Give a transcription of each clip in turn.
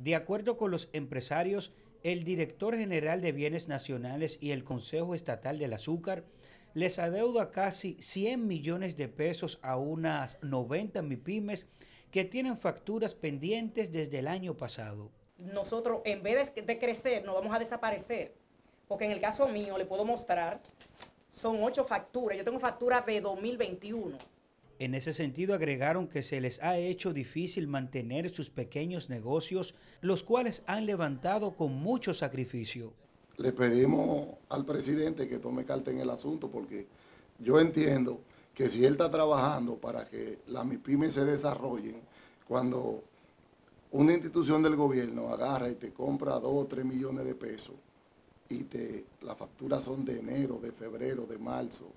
De acuerdo con los empresarios, el director general de Bienes Nacionales y el Consejo Estatal del Azúcar les adeuda casi 100 millones de pesos a unas 90 MIPIMES que tienen facturas pendientes desde el año pasado. Nosotros, en vez de, crecer, nos vamos a desaparecer. Porque en el caso mío, le puedo mostrar, son ocho facturas. Yo tengo factura de 2021. En ese sentido, agregaron que se les ha hecho difícil mantener sus pequeños negocios, los cuales han levantado con mucho sacrificio. Le pedimos al presidente que tome carta en el asunto porque yo entiendo que si él está trabajando para que las MIPIMES se desarrollen, cuando una institución del gobierno agarra y te compra 2 o 3 millones de pesos y te, las facturas son de enero, de febrero, de marzo,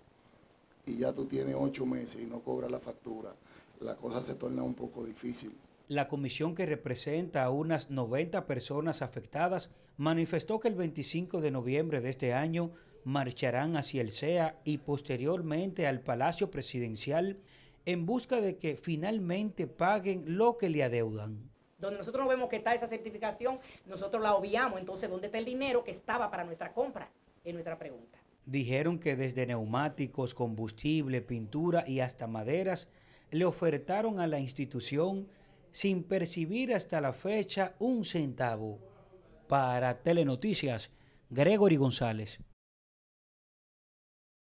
y ya tú tienes ocho meses y no cobras la factura, la cosa se torna un poco difícil. La comisión que representa a unas 90 personas afectadas manifestó que el 25 de noviembre de este año marcharán hacia el CEA y posteriormente al Palacio Presidencial en busca de que finalmente paguen lo que le adeudan. Donde nosotros no vemos que está esa certificación, nosotros la obviamos. Entonces, ¿dónde está el dinero que estaba para nuestra compra? Es nuestra pregunta dijeron que desde neumáticos, combustible, pintura y hasta maderas le ofertaron a la institución sin percibir hasta la fecha un centavo. Para Telenoticias, Gregory González.